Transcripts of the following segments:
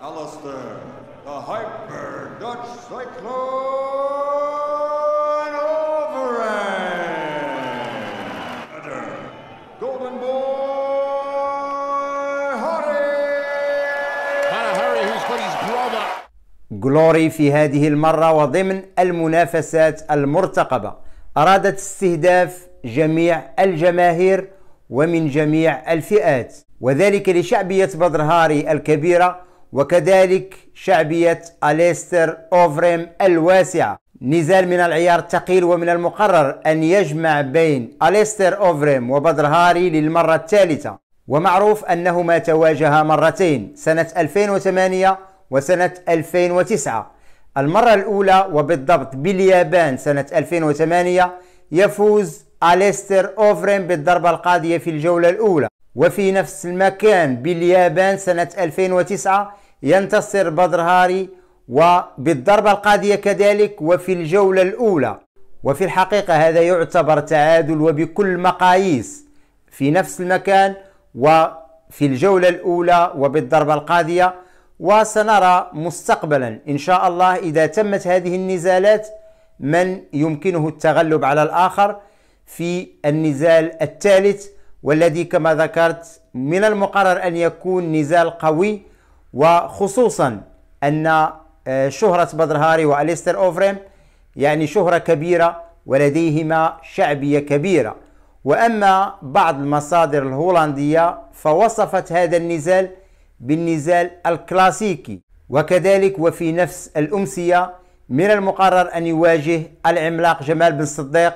Alistair, the Hyper Dutch Cyclone Overend. Golden Boy Harry. Hannah Harry who's got his brother. Glory في هذه المرة وضمن المنافسات المرتقبة أرادت استهداف جميع الجماهير ومن جميع الفئات وذلك لشعبية بدر هاري الكبيرة وكذلك شعبية أليستر أوفريم الواسعة نزال من العيار الثقيل ومن المقرر أن يجمع بين أليستر أوفريم وبدر هاري للمرة الثالثة ومعروف أنهما تواجها مرتين سنة 2008 وسنة 2009 المرة الأولى وبالضبط باليابان سنة 2008 يفوز أليستر أوفريم بالضربة القاضية في الجولة الأولى وفي نفس المكان باليابان سنة 2009 ينتصر بدر هاري وبالضربة القاضية كذلك وفي الجولة الأولى وفي الحقيقة هذا يعتبر تعادل وبكل المقاييس في نفس المكان وفي الجولة الأولى وبالضربة القاضية وسنرى مستقبلا إن شاء الله إذا تمت هذه النزالات من يمكنه التغلب على الآخر في النزال الثالث والذي كما ذكرت من المقرر أن يكون نزال قوي وخصوصا أن آه، شهرة بدر هاري وأليستر أوفريم يعني شهرة كبيرة ولديهما شعبية كبيرة وأما بعض المصادر الهولندية فوصفت هذا النزال بالنزال الكلاسيكي وكذلك وفي نفس الأمسية من المقرر أن يواجه العملاق جمال بن صديق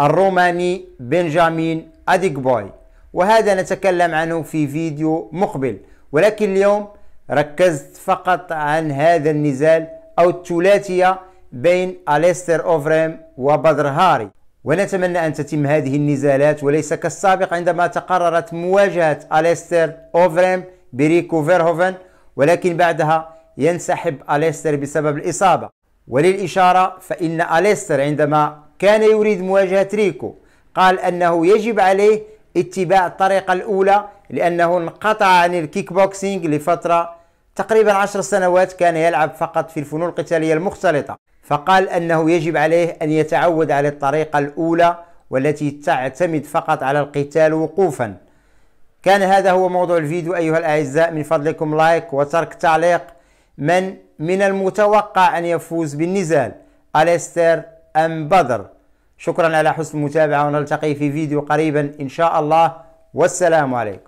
الروماني بنجامين بوي وهذا نتكلم عنه في فيديو مقبل ولكن اليوم ركزت فقط عن هذا النزال أو الثلاثية بين أليستر أوفريم وبدر هاري ونتمنى أن تتم هذه النزالات وليس كالسابق عندما تقررت مواجهة أليستر أوفريم بريكو فيرهوفن ولكن بعدها ينسحب أليستر بسبب الإصابة وللإشارة فإن أليستر عندما كان يريد مواجهة ريكو قال أنه يجب عليه اتباع الطريقة الأولى لأنه انقطع عن الكيك بوكسينج لفترة تقريبا عشر سنوات كان يلعب فقط في الفنون القتالية المختلطة فقال أنه يجب عليه أن يتعود على الطريقة الأولى والتي تعتمد فقط على القتال وقوفا كان هذا هو موضوع الفيديو أيها الأعزاء من فضلكم لايك وترك تعليق من من المتوقع أن يفوز بالنزال اليستر أم بدر شكرا على حسن المتابعة ونلتقي في فيديو قريبا إن شاء الله والسلام عليكم